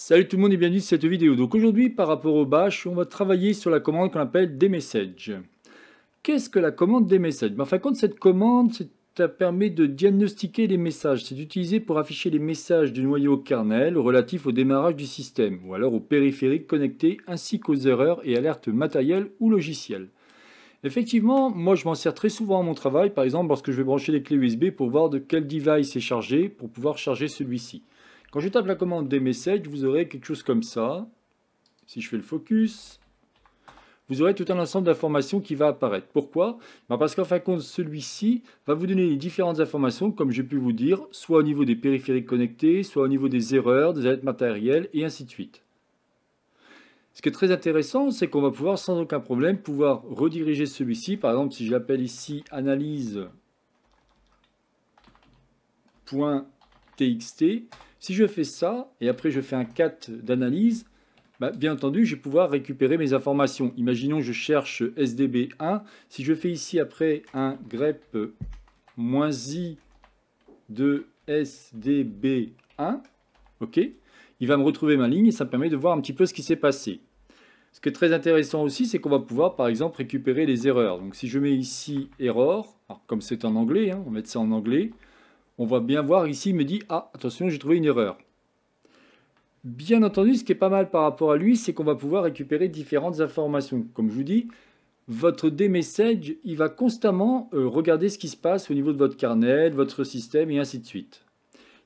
Salut tout le monde et bienvenue dans cette vidéo. Donc aujourd'hui par rapport au bash, on va travailler sur la commande qu'on appelle des Qu'est-ce que la commande des ben, En fin de compte, cette commande ça permet de diagnostiquer les messages. C'est utilisé pour afficher les messages du noyau kernel relatifs au démarrage du système ou alors aux périphériques connectés ainsi qu'aux erreurs et alertes matérielles ou logicielles. Effectivement, moi je m'en sers très souvent à mon travail, par exemple lorsque je vais brancher les clés USB pour voir de quel device est chargé pour pouvoir charger celui-ci. Quand je tape la commande des messages, vous aurez quelque chose comme ça. Si je fais le focus, vous aurez tout un ensemble d'informations qui va apparaître. Pourquoi ben Parce qu'en fin de compte, celui-ci va vous donner les différentes informations, comme j'ai pu vous dire, soit au niveau des périphériques connectés, soit au niveau des erreurs, des alertes matérielles, et ainsi de suite. Ce qui est très intéressant, c'est qu'on va pouvoir sans aucun problème pouvoir rediriger celui-ci. Par exemple, si j'appelle ici analyse.txt, si je fais ça, et après je fais un cat d'analyse, bah, bien entendu, je vais pouvoir récupérer mes informations. Imaginons je cherche SDB1. Si je fais ici après un grep moins i de SDB1, ok, il va me retrouver ma ligne et ça me permet de voir un petit peu ce qui s'est passé. Ce qui est très intéressant aussi, c'est qu'on va pouvoir, par exemple, récupérer les erreurs. Donc si je mets ici erreur, comme c'est en anglais, hein, on va mettre ça en anglais, on va bien voir ici, il me dit, ah, attention, j'ai trouvé une erreur. Bien entendu, ce qui est pas mal par rapport à lui, c'est qu'on va pouvoir récupérer différentes informations. Comme je vous dis, votre D-Message, il va constamment euh, regarder ce qui se passe au niveau de votre carnet, de votre système, et ainsi de suite.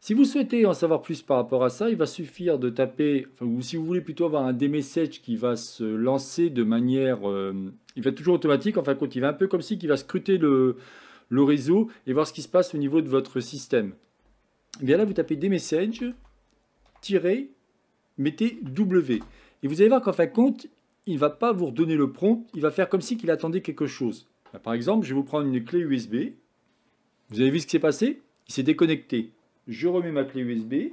Si vous souhaitez en savoir plus par rapport à ça, il va suffire de taper, ou si vous voulez plutôt avoir un D-Message qui va se lancer de manière... Euh, il va être toujours automatique, enfin, quand il va un peu comme si qu'il va scruter le, le réseau et voir ce qui se passe au niveau de votre système. Et eh bien là, vous tapez des messages, tirez, mettez W. Et vous allez voir qu'en fin de compte, il ne va pas vous redonner le prompt, il va faire comme si qu'il attendait quelque chose. par exemple, je vais vous prendre une clé USB. Vous avez vu ce qui s'est passé Il s'est déconnecté. Je remets ma clé USB.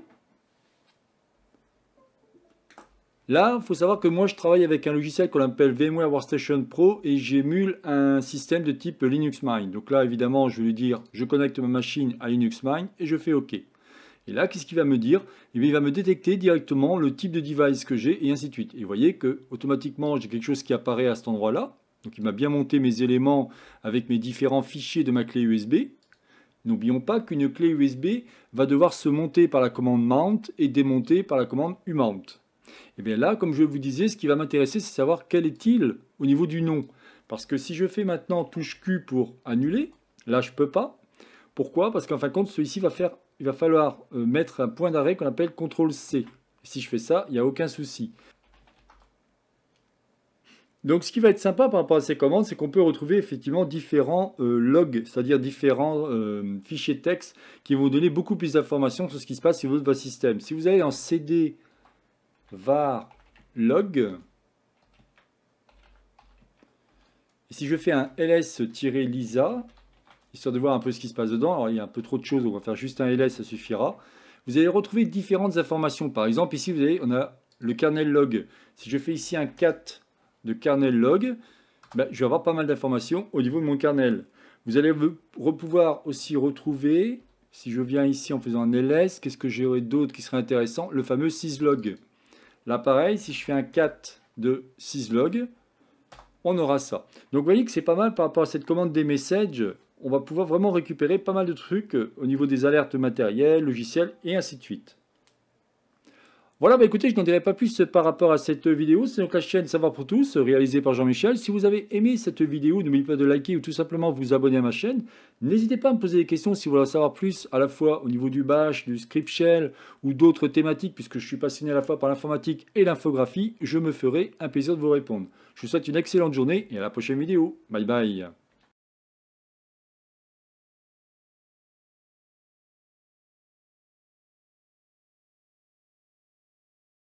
Là, il faut savoir que moi, je travaille avec un logiciel qu'on appelle VMware Workstation Pro et j'émule un système de type Linux Mine. Donc là, évidemment, je vais lui dire, je connecte ma machine à Linux Mine et je fais OK. Et là, qu'est-ce qu'il va me dire eh Il va me détecter directement le type de device que j'ai et ainsi de suite. Et vous voyez que automatiquement, j'ai quelque chose qui apparaît à cet endroit-là. Donc il m'a bien monté mes éléments avec mes différents fichiers de ma clé USB. N'oublions pas qu'une clé USB va devoir se monter par la commande mount et démonter par la commande umount. Et eh bien là, comme je vous disais, ce qui va m'intéresser, c'est savoir quel est-il au niveau du nom. Parce que si je fais maintenant touche Q pour annuler, là je ne peux pas. Pourquoi Parce qu'en fin de compte, celui-ci va faire, il va falloir euh, mettre un point d'arrêt qu'on appelle CTRL C. Si je fais ça, il n'y a aucun souci. Donc ce qui va être sympa par rapport à ces commandes, c'est qu'on peut retrouver effectivement différents euh, logs, c'est-à-dire différents euh, fichiers texte qui vont donner beaucoup plus d'informations sur ce qui se passe sur votre système. Si vous allez en CD var log. Et si je fais un ls-lisa, histoire de voir un peu ce qui se passe dedans, alors il y a un peu trop de choses, on va faire juste un ls, ça suffira. Vous allez retrouver différentes informations. Par exemple, ici, vous avez, on a le kernel log. Si je fais ici un cat de kernel log, ben, je vais avoir pas mal d'informations au niveau de mon kernel. Vous allez pouvoir aussi retrouver, si je viens ici en faisant un ls, qu'est-ce que j'aurais d'autre qui serait intéressant Le fameux syslog. Là, pareil, si je fais un 4 de syslog, on aura ça. Donc, vous voyez que c'est pas mal par rapport à cette commande des messages. On va pouvoir vraiment récupérer pas mal de trucs euh, au niveau des alertes matérielles, logiciels et ainsi de suite. Voilà, bah, écoutez, je n'en dirai pas plus par rapport à cette vidéo. C'est donc la chaîne Savoir pour tous, réalisée par Jean-Michel. Si vous avez aimé cette vidéo, n'oubliez pas de liker ou tout simplement vous abonner à ma chaîne. N'hésitez pas à me poser des questions si vous voulez en savoir plus, à la fois au niveau du bash, du script shell ou d'autres thématiques, puisque je suis passionné à la fois par l'informatique et l'infographie. Je me ferai un plaisir de vous répondre. Je vous souhaite une excellente journée et à la prochaine vidéo. Bye bye